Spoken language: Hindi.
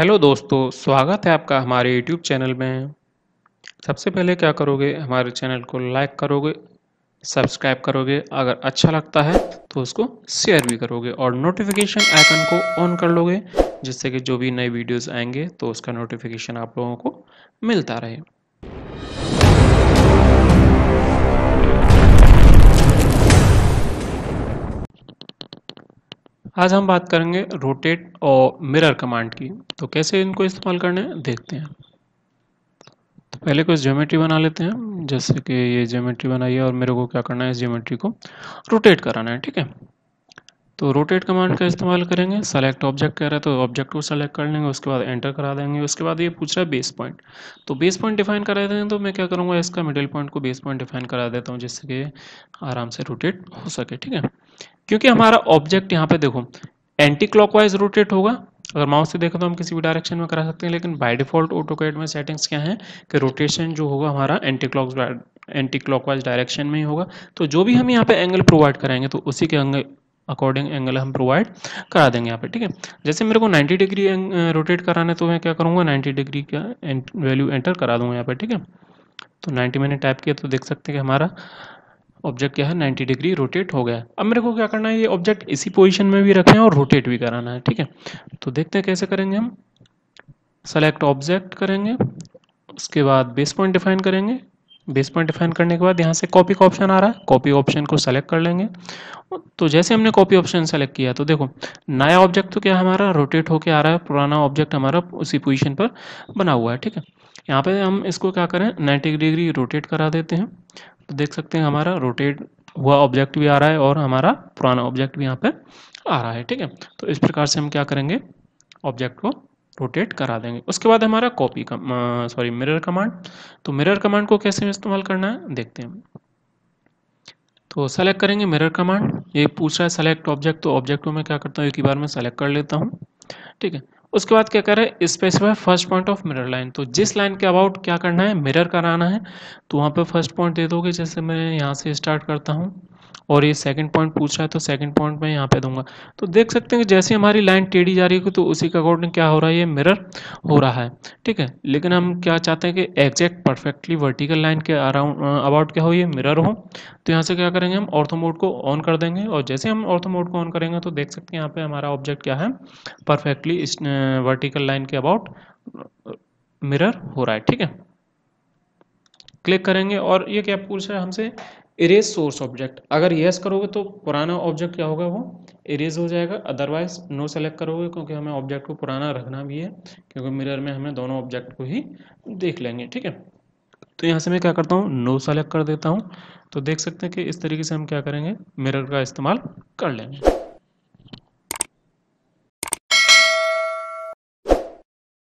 हेलो दोस्तों स्वागत है आपका हमारे यूट्यूब चैनल में सबसे पहले क्या करोगे हमारे चैनल को लाइक करोगे सब्सक्राइब करोगे अगर अच्छा लगता है तो उसको शेयर भी करोगे और नोटिफिकेशन आइकन को ऑन कर लोगे जिससे कि जो भी नए वीडियोस आएंगे तो उसका नोटिफिकेशन आप लोगों को मिलता रहे आज हम बात करेंगे रोटेट और मिरर कमांड की तो कैसे इनको इस्तेमाल करना है देखते हैं तो पहले कुछ ज्योमेट्री बना लेते हैं जैसे कि ये ज्योमेट्री बनाई है और मेरे को क्या करना है इस ज्योमेट्री को रोटेट कराना है ठीक है तो रोटेट कमांड का इस्तेमाल करेंगे सेलेक्ट ऑब्जेक्ट कह रहा है तो ऑब्जेक्ट को सेलेक्ट कर लेंगे उसके बाद एंटर करा देंगे उसके बाद ये पूछ रहा है बेस पॉइंट तो बेस पॉइंट डिफाइन करा देते हैं तो मैं क्या करूँगा इसका मिडिल पॉइंट को बेस पॉइंट डिफाइन करा देता हूँ जिससे कि आराम से रोटेट हो सके ठीक है क्योंकि हमारा ऑब्जेक्ट यहाँ पे देखो एंटी क्लॉकवाइज रोटेट होगा अगर माउस से देखें तो हम किसी भी डायरेक्शन में करा सकते हैं लेकिन बाय डिफॉल्ट कैड में सेटिंग्स क्या है कि रोटेशन जो होगा हमारा anti clock anti clockwise direction में ही होगा तो जो भी हम यहाँ पे एंगल प्रोवाइड कराएंगे तो उसी के अंगल अकॉर्डिंग एंगल हम प्रोवाइड करा देंगे यहाँ पे ठीक है जैसे मेरे को 90 डिग्री रोटेट कराना है तो मैं क्या करूँगा 90 डिग्री का वैल्यू एंटर करा दूंगा यहाँ पे ठीक है तो 90 मैंने टाइप किया तो देख सकते हैं कि हमारा ऑब्जेक्ट क्या है 90 डिग्री रोटेट हो गया अब मेरे को क्या करना है ये ऑब्जेक्ट इसी पोजीशन में भी रखना है और रोटेट भी कराना है ठीक है तो देखते हैं कैसे करेंगे हम सेलेक्ट ऑब्जेक्ट करेंगे उसके बाद बेस पॉइंट डिफाइन करेंगे बेस पॉइंट डिफाइन करने के बाद यहाँ से कॉपी का ऑप्शन आ रहा है कॉपी ऑप्शन को सेलेक्ट कर लेंगे तो जैसे हमने कॉपी ऑप्शन सेलेक्ट किया तो देखो नया ऑब्जेक्ट तो क्या हमारा रोटेट होके आ रहा है पुराना ऑब्जेक्ट हमारा उसी पोजिशन पर बना हुआ है ठीक है यहाँ पर हम इसको क्या करें नाइन्टी डिग्री रोटेट करा देते हैं तो देख सकते हैं हमारा रोटेट हुआ ऑब्जेक्ट भी आ रहा है और हमारा पुराना ऑब्जेक्ट भी यहाँ पर आ रहा है ठीक है तो इस प्रकार से हम क्या करेंगे ऑब्जेक्ट को रोटेट करा देंगे उसके बाद हमारा कॉपी का सॉरी मिरर कमांड तो मिरर कमांड को कैसे इस्तेमाल करना है देखते हैं तो सेलेक्ट करेंगे मिरर कमांड ये पूछ रहा है सेलेक्ट ऑब्जेक्ट तो ऑब्जेक्ट को मैं क्या करता हूँ एक ही बार में सेलेक्ट कर लेता हूँ ठीक है उसके बाद क्या करें specify first point of mirror line तो जिस लाइन के अबाउट क्या करना है मिरर कराना है तो वहाँ पे फर्स्ट पॉइंट दे दोगे जैसे मैं यहाँ से स्टार्ट करता हूँ और ये सेकंड पॉइंट पूछ रहा है तो सेकंड पॉइंट मैं यहाँ पे दूंगा तो देख सकते हैं कि जैसे हमारी लाइन टेढ़ी जा रही है तो उसी के अकॉर्डिंग क्या हो रहा है ये मिरर हो रहा है ठीक है लेकिन हम क्या चाहते हैं कि एग्जैक्ट परफेक्टली वर्टिकल लाइन के अराउंड अबाउट क्या हो ये मिरर हो तो यहाँ से क्या करेंगे हम ऑर्थो मोड को ऑन कर देंगे और जैसे हम ऑर्थो मोड को ऑन करेंगे तो देख सकते हैं यहाँ पर हमारा ऑब्जेक्ट क्या है परफेक्टली इस वर्टिकल लाइन के अबाउट मिरर हो रहा है ठीक है क्लिक करेंगे और ये क्या पूछ रहा है हमसे इरेज सोर्स ऑब्जेक्ट अगर येस करोगे तो पुराना ऑब्जेक्ट क्या होगा वो इरेज हो जाएगा अदरवाइज नो सेलेक्ट करोगे क्योंकि हमें ऑब्जेक्ट को पुराना रखना भी है क्योंकि मिरर में हमें दोनों ऑब्जेक्ट को ही देख लेंगे ठीक है तो यहाँ से मैं क्या करता हूँ नो सेलेक्ट कर देता हूँ तो देख सकते हैं कि इस तरीके से हम क्या करेंगे मिरर का इस्तेमाल कर लेंगे